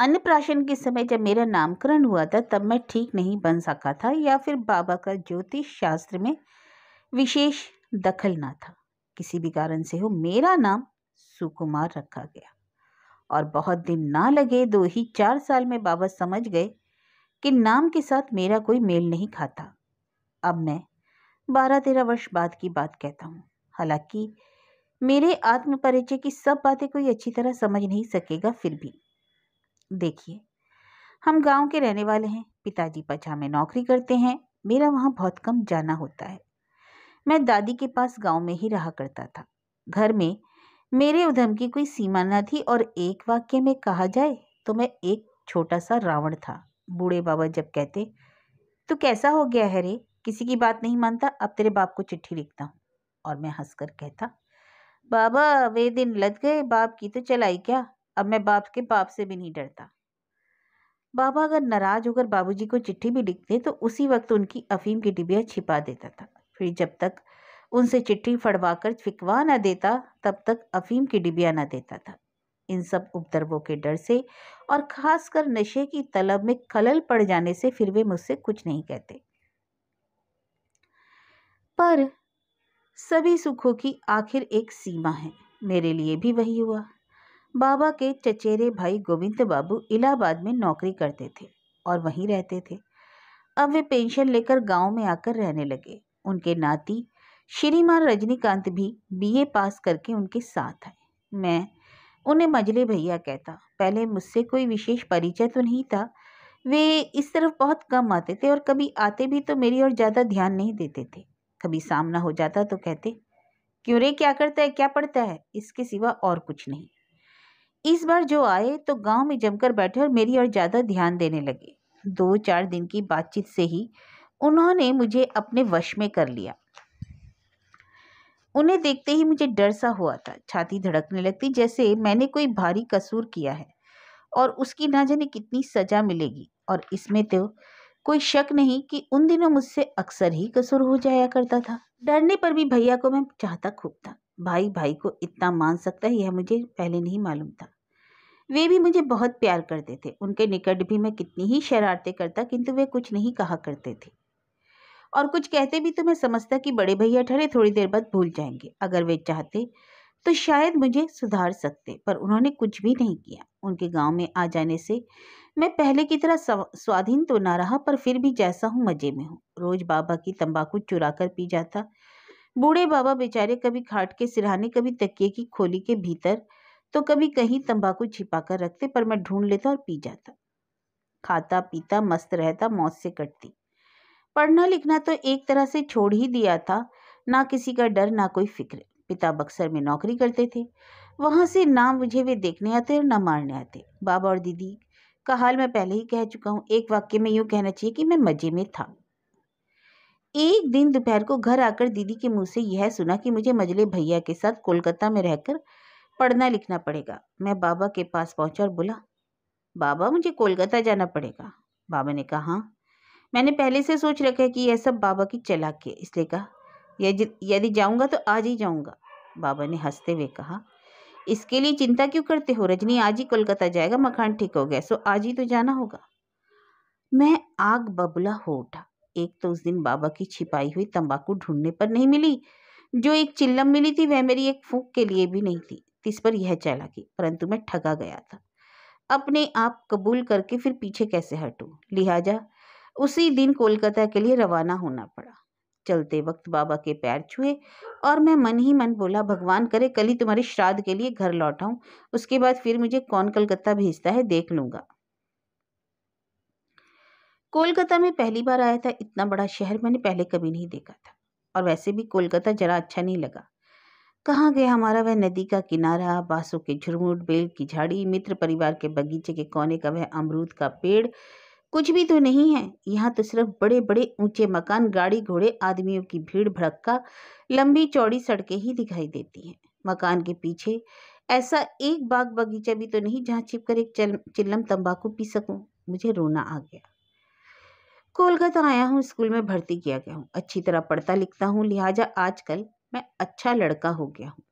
अन्नप्राशन के समय जब मेरा नामकरण हुआ था तब मैं ठीक नहीं बन सका था या फिर बाबा का ज्योतिष शास्त्र में विशेष दखल ना था किसी भी कारण से हो मेरा नाम सुकुमार रखा गया और बहुत दिन ना लगे दो ही चार साल में बाबा समझ गए कि नाम के साथ मेरा कोई मेल नहीं खाता अब मैं बारह तेरह वर्ष बाद की बात कहता हूँ हालांकि मेरे आत्म परिचय की सब बातें कोई अच्छी तरह समझ नहीं सकेगा फिर भी देखिए हम गांव के रहने वाले हैं पिताजी पछा में नौकरी करते हैं मेरा वहाँ बहुत कम जाना होता है मैं दादी के पास गांव में ही रहा करता था घर में मेरे उधम की कोई सीमा न थी और एक वाक्य में कहा जाए तो मैं एक छोटा सा रावण था बूढ़े बाबा जब कहते तो कैसा हो गया है रे किसी की बात नहीं मानता अब तेरे बाप को चिट्ठी लिखता हूँ और मैं हंसकर कहता बाबा वे दिन लद गए बाप की तो चलाई क्या अब मैं बाप के बाप से भी नहीं डरता बाबा अगर नाराज होकर बाबूजी को चिट्ठी भी लिखते तो उसी वक्त उनकी अफीम की डिबिया छिपा देता था फिर जब तक उनसे चिट्ठी फड़वाकर फिकवा ना देता तब तक अफीम की डिबिया ना देता था इन सब उपद्रवों के डर से और खासकर नशे की तलब में खलल पड़ जाने से फिर वे मुझसे कुछ नहीं कहते पर सभी सुखों की आखिर एक सीमा है मेरे लिए भी वही हुआ बाबा के चचेरे भाई गोविंद बाबू इलाहाबाद में नौकरी करते थे और वहीं रहते थे अब वे पेंशन लेकर गांव में आकर रहने लगे उनके नाती श्रीमान रजनीकांत भी बीए पास करके उनके साथ आए मैं उन्हें मजले भैया कहता पहले मुझसे कोई विशेष परिचय तो नहीं था वे इस तरफ बहुत कम आते थे और कभी आते भी तो मेरी और ज़्यादा ध्यान नहीं देते थे कभी सामना हो जाता तो कहते क्यों रे क्या करता है क्या पढ़ता है इसके सिवा और कुछ नहीं इस बार जो आए तो गांव में जमकर बैठे और मेरी और ज़्यादा ध्यान देने लगे दो चार दिन की बातचीत से ही उन्होंने मुझे अपने वश में कर लिया उन्हें देखते ही मुझे डर सा हुआ था छाती धड़कने लगती जैसे मैंने कोई भारी कसूर किया है और उसकी ना जाने कितनी सजा मिलेगी और इसमें तो कोई शक नहीं कि उन दिनों मुझसे अक्सर ही कसूर हो जाया करता था डरने पर भी भैया को मैं चाहता खूब था भाई भाई को इतना मान सकता है यह मुझे पहले नहीं मालूम था वे भी मुझे बहुत प्यार करते थे उनके निकट भी मैं कितनी ही शरारतें करता किंतु वे कुछ नहीं कहा करते थे और कुछ कहते भी तो मैं समझता कि बड़े भैया ठहरे थोड़ी देर बाद भूल जाएंगे अगर वे चाहते तो शायद मुझे सुधार सकते पर उन्होंने कुछ भी नहीं किया उनके गांव में आ जाने से मैं पहले की तरह स्वाधीन तो ना रहा पर फिर भी जैसा हूँ मज़े में हूँ रोज़ बाबा की तंबाकू चुरा कर पी जाता बूढ़े बाबा बेचारे कभी खाट के सिरहाने कभी तकिए की खोली के भीतर तो कभी कहीं तंबाकू छिपा कर रखते पर मैं ढूंढ लेता और पी जाता खाता पीता मस्त रहता मौत से कटती पढ़ना लिखना तो एक तरह से छोड़ ही दिया था ना किसी का डर ना कोई फिक्र पिता बक्सर में नौकरी करते थे वहाँ से ना मुझे वे देखने आते और ना मारने आते बाबा और दीदी का हाल मैं पहले ही कह चुका हूँ एक वाक्य में यूँ कहना चाहिए कि मैं मज़े में था एक दिन दोपहर को घर आकर दीदी के मुंह से यह सुना कि मुझे मजले भैया के साथ कोलकाता में रहकर पढ़ना लिखना पड़ेगा मैं बाबा के पास पहुंचा और बोला बाबा मुझे कोलकाता जाना पड़ेगा बाबा ने कहा हाँ मैंने पहले से सोच रखा है कि यह सब बाबा की चलाकी है इसलिए कहा यदि जाऊंगा तो आज ही जाऊंगा बाबा ने हंसते हुए कहा इसके लिए चिंता क्यों करते हो रजनी आज ही कोलकाता जाएगा मकान ठीक हो गया सो आज ही तो जाना होगा मैं आग बबला हो उठा एक तो उस दिन बाबा की छिपाई हुई तंबाकू ढूंढने पर नहीं मिली जो एक चिल्लम मिली थी वह मेरी एक फूक के लिए भी नहीं थी इस पर यह चालाकी परंतु मैं ठगा गया था अपने आप कबूल करके फिर पीछे कैसे हटूं लिहाजा उसी दिन कोलकाता के लिए रवाना होना पड़ा चलते वक्त बाबा के पैर छुए और मैं मन ही मन बोला भगवान करे कल ही तुम्हारे श्राद्ध के लिए घर लौटाऊं उसके बाद फिर मुझे कौन कलकत्ता भेजता है देख लूंगा कोलकाता में पहली बार आया था इतना बड़ा शहर मैंने पहले कभी नहीं देखा था और वैसे भी कोलकाता ज़रा अच्छा नहीं लगा कहाँ गया हमारा वह नदी का किनारा बासु के झुरमुट बेल की झाड़ी मित्र परिवार के बगीचे के कोने का वह अमरूद का पेड़ कुछ भी तो नहीं है यहाँ तो सिर्फ बड़े बड़े ऊंचे मकान गाड़ी घोड़े आदमियों की भीड़ भड़का लंबी चौड़ी सड़कें ही दिखाई देती हैं मकान के पीछे ऐसा एक बाग बगीचा भी तो नहीं जहाँ छिप कर एक चल, चिल्लम तंबाकू पी सकूँ मुझे रोना आ गया कोलकाता आया हूँ स्कूल में भर्ती किया गया हूँ अच्छी तरह पढ़ता लिखता हूँ लिहाजा आजकल मैं अच्छा लड़का हो गया हूँ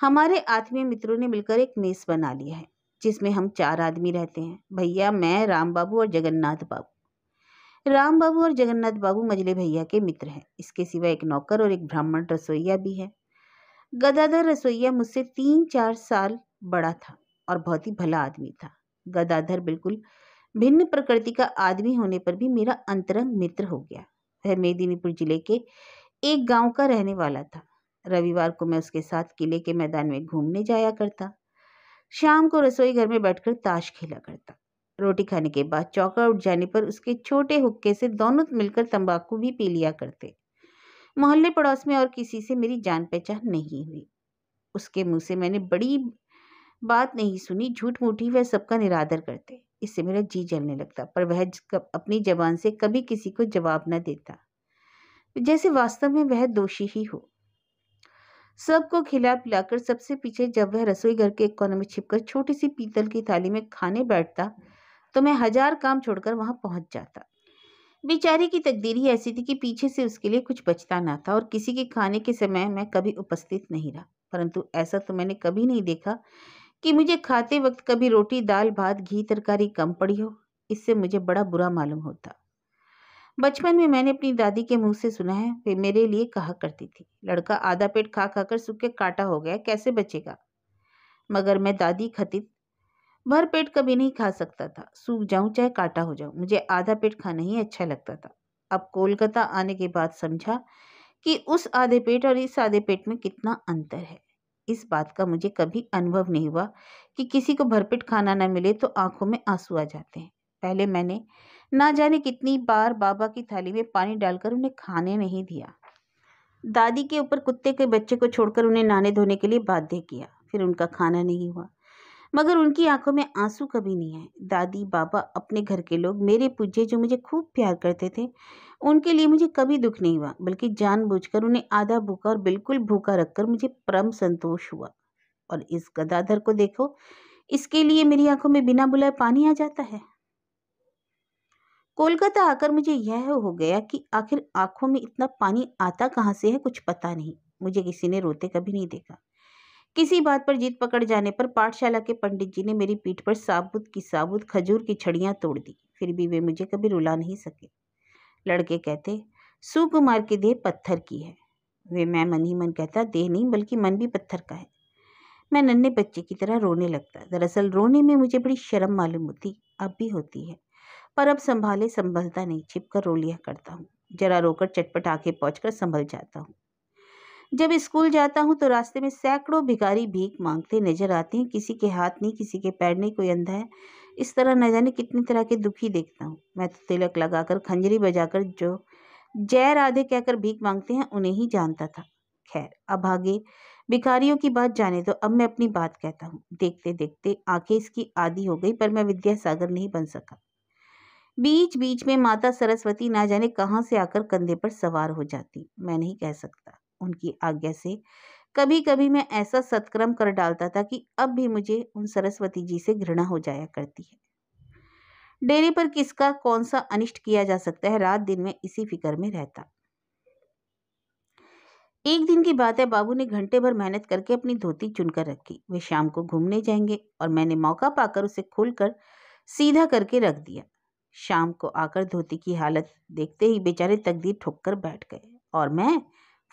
हमारे आत्मीय मित्रों ने मिलकर एक मेस बना लिया है जिसमें हम चार आदमी रहते हैं भैया मैं राम बाबू और जगन्नाथ बाबू राम बाबू और जगन्नाथ बाबू मजले भैया के मित्र हैं इसके सिवा एक नौकर और एक ब्राह्मण रसोईया भी है गदाधर रसोईया मुझसे तीन चार साल बड़ा था और बहुत ही भला आदमी था गदाधर बिल्कुल भिन्न प्रकृति का आदमी होने पर भी मेरा अंतरंग मित्र हो गया वह मेदिनीपुर जिले के एक गांव का रहने वाला था रविवार को मैं उसके साथ किले के मैदान में घूमने जाया करता शाम को रसोई घर में बैठकर ताश खेला करता रोटी खाने के बाद चौका उठ जाने पर उसके छोटे हुक्के से दोनों मिलकर तंबाकू भी पी लिया करते मोहल्ले पड़ोस में और किसी से मेरी जान पहचान नहीं हुई उसके मुंह से मैंने बड़ी बात नहीं सुनी झूठ मूठी वह सबका निरादर करते इससे मेरा जी जलने लगता पर वह अपनी जबान से कभी किसी को जवाब न देता जैसे वास्तव में वह दोषी ही हो सबको खिला पिलाकर सबसे पीछे जब वह रसोई घर के एक कोने में छिपकर छोटी सी पीतल की थाली में खाने बैठता तो मैं हजार काम छोड़कर वहां पहुंच जाता बेचारे की तकदीर ही ऐसी थी कि पीछे से उसके लिए कुछ बचता ना था और किसी के खाने के समय मैं कभी उपस्थित नहीं रहा परंतु ऐसा तो मैंने कभी नहीं देखा कि मुझे खाते वक्त कभी रोटी दाल भात घी तरकारी कम पड़ी हो इससे मुझे बड़ा बुरा मालूम होता बचपन में मैंने अपनी दादी के मुंह से सुना है वे मेरे लिए कहा करती थी लड़का आधा पेट खा खा कर सूखे काटा हो गया कैसे बचेगा मगर मैं दादी खतित भर पेट कभी नहीं खा सकता था सूख जाऊं चाहे काटा हो जाऊं मुझे आधा पेट खाना ही अच्छा लगता था अब कोलकाता आने के बाद समझा कि उस आधे पेट और इस आधे पेट में कितना अंतर है इस बात का मुझे कभी अनुभव नहीं हुआ कि किसी को भरपेट खाना न मिले तो आंखों में आंसू आ जाते हैं पहले मैंने ना जाने कितनी बार बाबा की थाली में पानी डालकर उन्हें खाने नहीं दिया दादी के ऊपर कुत्ते के बच्चे को छोड़कर उन्हें नहाने धोने के लिए बाध्य किया फिर उनका खाना नहीं हुआ मगर उनकी आंखों में आंसू कभी नहीं आए दादी बाबा अपने घर के लोग मेरे पूजे जो मुझे खूब प्यार करते थे उनके लिए मुझे कभी दुख नहीं हुआ बल्कि जानबूझकर उन्हें आधा भूखा और बिल्कुल भूखा रखकर मुझे परम संतोष हुआ और इस गदाधर को देखो इसके लिए मेरी आंखों में बिना बुलाए पानी आ जाता है कोलकाता आकर मुझे यह हो गया कि आखिर आंखों में इतना पानी आता कहाँ से है कुछ पता नहीं मुझे किसी ने रोते कभी नहीं देखा किसी बात पर जीत पकड़ जाने पर पाठशाला के पंडित जी ने मेरी पीठ पर साबुत की साबुत खजूर की छड़ियाँ तोड़ दी फिर भी वे मुझे कभी रुला नहीं सके लड़के कहते सुकुमार की देह पत्थर की है वे मैं मन ही मन कहता देह नहीं बल्कि मन भी पत्थर का है मैं नन्हे बच्चे की तरह रोने लगता दरअसल रोने में मुझे बड़ी शर्म मालूम होती अब भी होती है पर अब संभाले संभलता नहीं छिपकर रो लिया करता हूँ जरा रोकर चटपट आके पहुँच संभल जाता हूँ जब स्कूल जाता हूँ तो रास्ते में सैकड़ों भिखारी भीख मांगते नजर आते हैं किसी के हाथ नहीं किसी के पैर नहीं कोई अंधा है इस तरह न जाने कितनी तरह के दुखी देखता हूँ मैं तो तिलक लगाकर खंजरी बजाकर जो जय राधे कहकर भीख मांगते हैं उन्हें ही जानता था खैर अब आगे भिखारियों की बात जाने तो अब मैं अपनी बात कहता हूँ देखते देखते आंखें इसकी आदि हो गई पर मैं विद्यासागर नहीं बन सका बीच बीच में माता सरस्वती ना जाने कहाँ से आकर कंधे पर सवार हो जाती मैं नहीं कह सकता उनकी आज्ञा से कभी कभी मैं ऐसा सत्क्रम कर डालता था कि अब भी मुझे उन सरस्वती जी से घृणा हो जाया करती है डेरे पर किसका कौन सा अनिष्ट किया जा सकता है रात दिन में इसी फिक्र में रहता एक दिन की बात है बाबू ने घंटे भर मेहनत करके अपनी धोती चुनकर रखी वे शाम को घूमने जाएंगे और मैंने मौका पाकर उसे खोलकर सीधा करके रख दिया शाम को आकर धोती की हालत देखते ही बेचारे तकदीर ठोक कर बैठ गए और मैं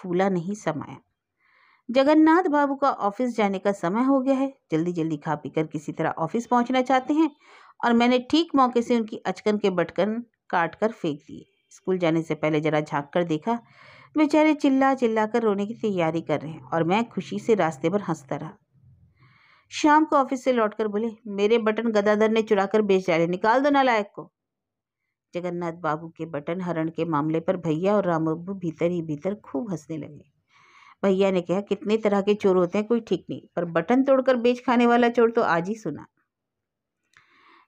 फूला नहीं समाया जगन्नाथ बाबू का ऑफिस जाने का समय हो गया है जल्दी जल्दी खा पी कर किसी तरह ऑफिस पहुंचना चाहते हैं और मैंने ठीक मौके से उनकी अचकन के बटकन काट कर फेंक दिए स्कूल जाने से पहले जरा झाँक कर देखा बेचारे चिल्ला चिल्ला कर रोने की तैयारी कर रहे हैं और मैं खुशी से रास्ते पर हंसता रहा शाम को ऑफिस से लौटकर बोले मेरे बटन गदाधर ने चुरा कर बेच डाले निकाल दो नालायक को जगन्नाथ बाबू के बटन हरण के मामले पर भैया और राम बाबू भीतर ही भीतर खूब हंसने लगे भैया ने कहा कितने तरह के चोर होते हैं कोई ठीक नहीं पर बटन तोड़कर बेच खाने वाला चोर तो आज ही सुना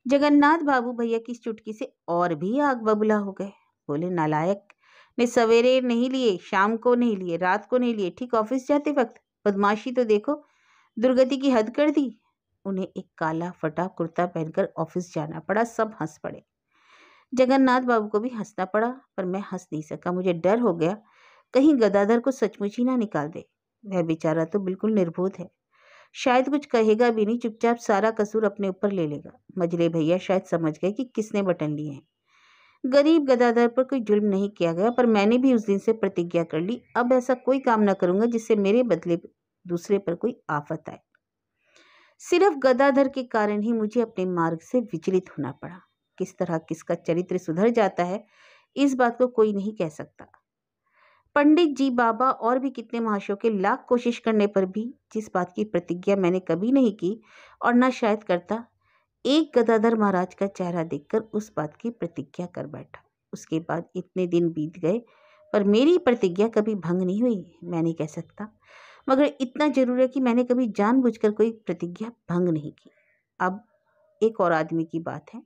जगन्नाथ बाबू भैया की चुटकी से और भी आग बबूला हो गए बोले नालायक ने सवेरे नहीं लिए शाम को नहीं लिए रात को नहीं लिए ठीक ऑफिस जाते वक्त बदमाशी तो देखो दुर्गति की हद कर दी उन्हें एक काला फटा कुर्ता पहनकर ऑफिस जाना पड़ा सब हंस पड़े जगन्नाथ बाबू को भी हंसना पड़ा पर मैं हंस नहीं सका मुझे डर हो गया कहीं गदाधर को सचमुच ही ना निकाल दे वह बेचारा तो बिल्कुल निर्भूत है शायद कुछ कहेगा भी नहीं चुपचाप सारा कसूर अपने ऊपर ले लेगा मजले भैया शायद समझ गए कि किसने बटन लिए हैं गरीब गदाधर पर कोई जुल्म नहीं किया गया पर मैंने भी उस दिन से प्रतिज्ञा कर ली अब ऐसा कोई काम ना करूंगा जिससे मेरे बदले दूसरे पर कोई आफत आए सिर्फ गदाधर के कारण ही मुझे अपने मार्ग से विचलित होना पड़ा किस तरह किसका चरित्र सुधर जाता है इस बात को कोई नहीं कह सकता पंडित जी बाबा और भी कितने महाशयों के लाख कोशिश करने पर भी जिस बात की प्रतिज्ञा मैंने कभी नहीं की और ना शायद करता एक गदाधर महाराज का चेहरा देखकर उस बात की प्रतिज्ञा कर बैठा उसके बाद इतने दिन बीत गए पर मेरी प्रतिज्ञा कभी भंग नहीं हुई मैं नहीं कह सकता मगर इतना जरूर है कि मैंने कभी जानबूझकर कोई प्रतिज्ञा भंग नहीं की अब एक और आदमी की बात है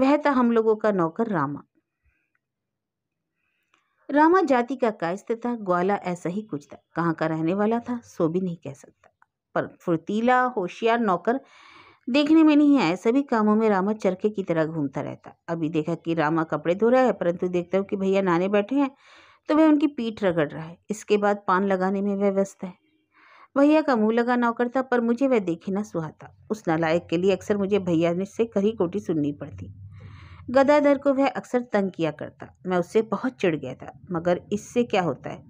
वह था हम लोगों का नौकर रामा रामा जाति का कायस्थ था ग्वाला ऐसा ही कुछ था कहाँ का रहने वाला था सो भी नहीं कह सकता पर फुर्तीला होशियार नौकर देखने में नहीं आया सभी कामों में रामा चरखे की तरह घूमता रहता अभी देखा कि रामा कपड़े धो रहा है परंतु देखता हूँ कि भैया नाने बैठे हैं तो वह उनकी पीठ रगड़ रहा है इसके बाद पान लगाने में वह व्यस्त है भैया का मुंह लगा नौकर था पर मुझे वह देखे ना सुहाता उस नालायक के लिए अक्सर मुझे भैया ने से खरी कोटी सुननी पड़ती गदाधर को वह अक्सर तंग किया करता मैं उससे बहुत चिढ़ गया था मगर इससे क्या होता है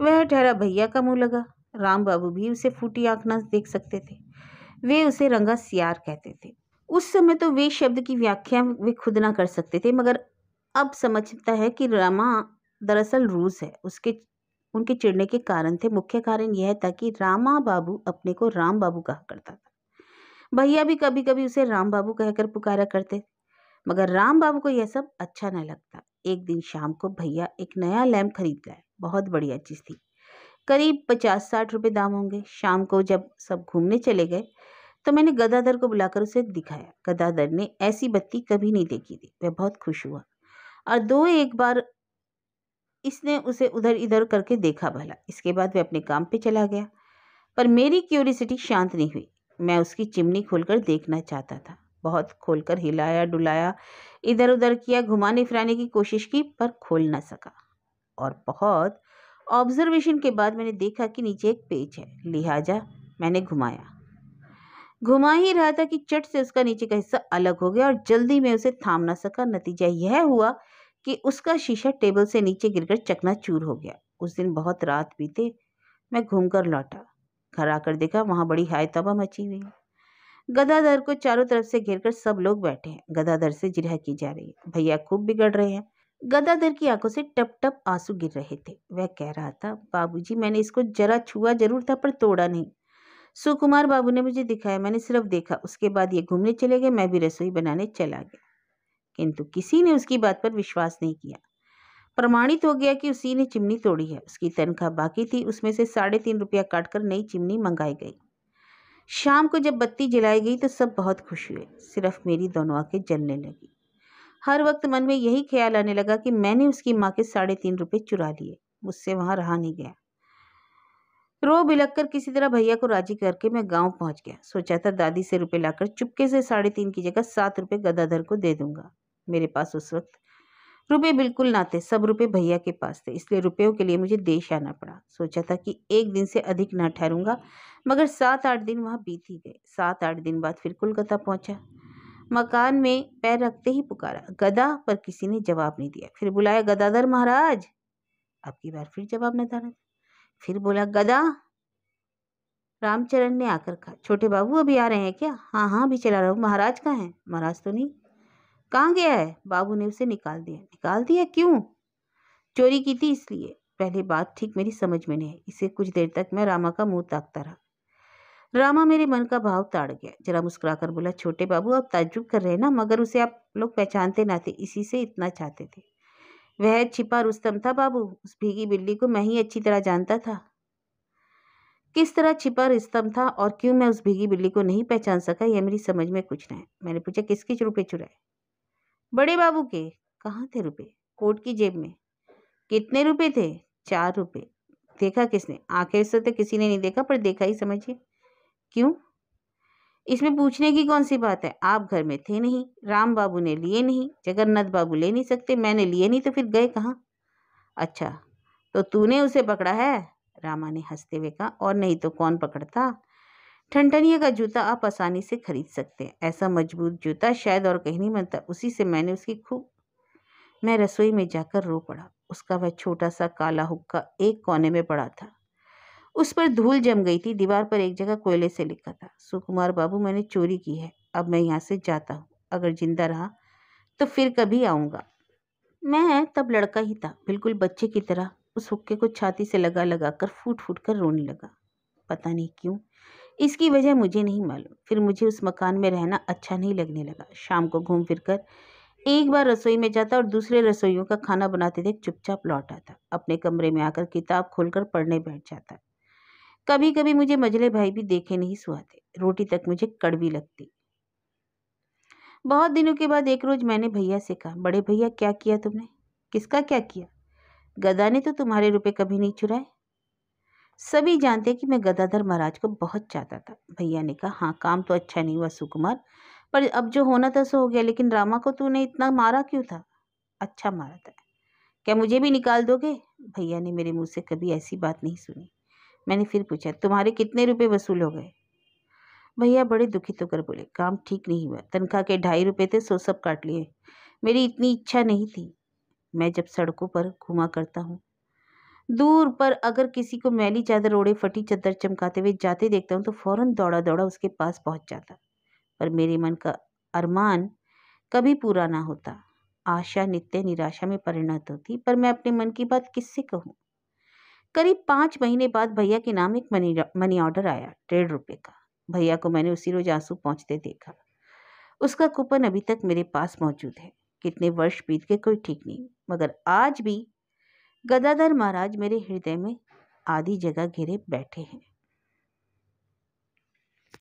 वह ठहरा भैया का मुंह लगा राम बाबू भी उसे फूटी आँख न देख सकते थे वे उसे रंगा सियार कहते थे उस समय तो वे शब्द की व्याख्या वे खुद ना कर सकते थे मगर अब समझता है कि रमा दरअसल रूस है उसके उनके चिड़ने के कारण थे मुख्य कारण यह था कि रामा बाबू अपने को राम बाबू कहा करता था भैया भी कभी कभी उसे राम बाबू कहकर पुकारा करते मगर राम बाबू को यह सब अच्छा नहीं लगता एक दिन शाम को भैया एक नया लैम्प खरीद लाए बहुत बढ़िया चीज़ थी करीब पचास साठ रुपये दाम होंगे शाम को जब सब घूमने चले गए तो मैंने गदाधर को बुलाकर उसे दिखाया गदाधर ने ऐसी बत्ती कभी नहीं देखी थी वह बहुत खुश हुआ और दो एक बार इसने उसे उधर इधर करके देखा भला इसके बाद वह अपने काम पे चला गया पर मेरी क्यूरिसिटी शांत नहीं हुई मैं उसकी चिमनी खोलकर देखना चाहता था बहुत खोलकर हिलाया डुलाया इधर उधर किया घुमाने फिराने की कोशिश की पर खोल ना सका और बहुत ऑब्जर्वेशन के बाद मैंने देखा कि नीचे एक पेज है लिहाजा मैंने घुमाया घुमा ही रहा था कि चट से उसका नीचे का हिस्सा अलग हो गया और जल्दी में उसे थाम ना सका नतीजा यह हुआ कि उसका शीशा टेबल से नीचे गिरकर चकनाचूर हो गया उस दिन बहुत रात बीते मैं घूमकर लौटा घर आकर देखा वहाँ बड़ी हाय तबाह मची हुई गदाधर को चारों तरफ से घेर कर सब लोग बैठे हैं गदाधर से जिरह की जा रही है भैया खूब बिगड़ रहे हैं गदाधर की आंखों से टप टप आंसू गिर रहे थे वह कह रहा था बाबूजी मैंने इसको जरा छुआ जरूर था पर तोड़ा नहीं सुकुमार बाबू ने मुझे दिखाया मैंने सिर्फ देखा उसके बाद ये घूमने चले गए मैं भी रसोई बनाने चला गया किंतु किसी ने उसकी बात पर विश्वास नहीं किया प्रमाणित हो गया कि उसी ने चिमनी तोड़ी है उसकी तनख्वाह बाकी थी उसमें से साढ़े तीन रुपया काटकर नई चिमनी मंगाई गई शाम को जब बत्ती जलाई गई तो सब बहुत खुश हुए सिर्फ मेरी दोनों आंखें जलने लगी हर वक्त मन में यही ख्याल आने लगा कि मैंने उसकी माँ के साढ़े तीन रुपये चुरा लिए मुझसे वहाँ रहा नहीं गया रो बिलक कर किसी तरह भैया को राजी करके मैं गांव पहुंच गया सोचा था दादी से रुपए लाकर चुपके से साढ़े तीन की जगह सात रुपये गदाधर को दे दूंगा मेरे पास उस वक्त रुपये बिल्कुल ना थे सब रुपये भैया के पास थे इसलिए रुपयों के लिए मुझे देश आना पड़ा सोचा था कि एक दिन से अधिक ना ठहरूंगा मगर सात आठ दिन वहाँ बीत ही गए सात आठ दिन बाद फिर कोलकाता पहुँचा मकान में पैर रखते ही पुकारा गदा पर किसी ने जवाब नहीं दिया फिर बुलाया गदाधर महाराज अब की बार फिर जवाब न दाना फिर बोला गदा रामचरण ने आकर कहा छोटे बाबू अभी आ रहे हैं क्या हाँ हाँ अभी चला रहा हूँ महाराज कहाँ हैं महाराज तो नहीं कहाँ गया है बाबू ने उसे निकाल दिया निकाल दिया क्यों चोरी की थी इसलिए पहले बात ठीक मेरी समझ में नहीं इसे कुछ देर तक मैं रामा का मुंह ताकता रहा रामा मेरे मन का भाव ताड़ गया जरा मुस्कुराकर बोला छोटे बाबू आप ताज्जुब कर रहे ना मगर उसे आप लोग पहचानते ना थे इसी से इतना चाहते थे वह छिपा रुस्तम था बाबू उस भीगी बिल्ली को मैं ही अच्छी तरह जानता था किस तरह छिपा रुस्तम था और क्यों मैं उस भीगी बिल्ली को नहीं पहचान सका यह मेरी समझ में कुछ नहीं मैंने पूछा किसके रुपये चुराए बड़े बाबू के कहाँ थे रुपए कोट की जेब में कितने रुपए थे चार रुपए देखा किसने आखिर से तो किसी ने नहीं देखा पर देखा ही समझिए क्यों इसमें पूछने की कौन सी बात है आप घर में थे नहीं राम बाबू ने लिए नहीं जगन्नाथ बाबू ले नहीं सकते मैंने लिए नहीं तो फिर गए कहाँ अच्छा तो तूने उसे पकड़ा है रामा ने हंसते हुए कहा और नहीं तो कौन पकड़ता ठनठनिया का जूता आप आसानी से खरीद सकते हैं ऐसा मजबूत जूता शायद और कहीं नहीं बनता उसी से मैंने उसकी खूब मैं रसोई में जाकर रो पड़ा उसका वह छोटा सा काला हुक्का एक कोने में पड़ा था उस पर धूल जम गई थी दीवार पर एक जगह कोयले से लिखा था सुकुमार बाबू मैंने चोरी की है अब मैं यहाँ से जाता हूँ अगर जिंदा रहा तो फिर कभी आऊँगा मैं तब लड़का ही था बिल्कुल बच्चे की तरह उस हुक्के को छाती से लगा लगा कर फूट फूट कर रोने लगा पता नहीं क्यों इसकी वजह मुझे नहीं मालूम फिर मुझे उस मकान में रहना अच्छा नहीं लगने लगा शाम को घूम फिर कर एक बार रसोई में जाता और दूसरे रसोइयों का खाना बनाते देख चुपचाप लौट आता अपने कमरे में आकर किताब खोलकर पढ़ने बैठ जाता कभी कभी मुझे मजले भाई भी देखे नहीं सुहाते रोटी तक मुझे कड़वी लगती बहुत दिनों के बाद एक रोज मैंने भैया से कहा बड़े भैया क्या किया तुमने किसका क्या किया गदा ने तो तुम्हारे रुपए कभी नहीं चुराए सभी जानते हैं कि मैं गदाधर महाराज को बहुत चाहता था भैया ने कहा हाँ काम तो अच्छा नहीं हुआ सुकुमार पर अब जो होना था सो हो गया लेकिन रामा को तूने इतना मारा क्यों था अच्छा मारा था क्या मुझे भी निकाल दोगे भैया ने मेरे मुंह से कभी ऐसी बात नहीं सुनी मैंने फिर पूछा तुम्हारे कितने रुपए वसूल हो गए भैया बड़े तो होकर बोले काम ठीक नहीं हुआ तनख्वाह के ढाई रुपये थे सो सब काट लिए मेरी इतनी इच्छा नहीं थी मैं जब सड़कों पर घुमा करता हूँ दूर पर अगर किसी को मैली चादर ओढ़े फटी चादर चमकाते हुए जाते देखता हूँ तो फ़ौरन दौड़ा दौड़ा उसके पास पहुँच जाता पर मेरे मन का अरमान कभी पूरा ना होता आशा नित्य निराशा में परिणत होती पर मैं अपने मन की बात किससे कहूँ करीब पाँच महीने बाद भैया के नाम एक मनी मनी ऑर्डर आया डेढ़ रुपये का भैया को मैंने उसी रोज आंसू पहुँचते देखा उसका कूपन अभी तक मेरे पास मौजूद है कितने वर्ष बीत गए कोई ठीक नहीं मगर आज भी गदाधर महाराज मेरे हृदय में आधी जगह घेरे बैठे हैं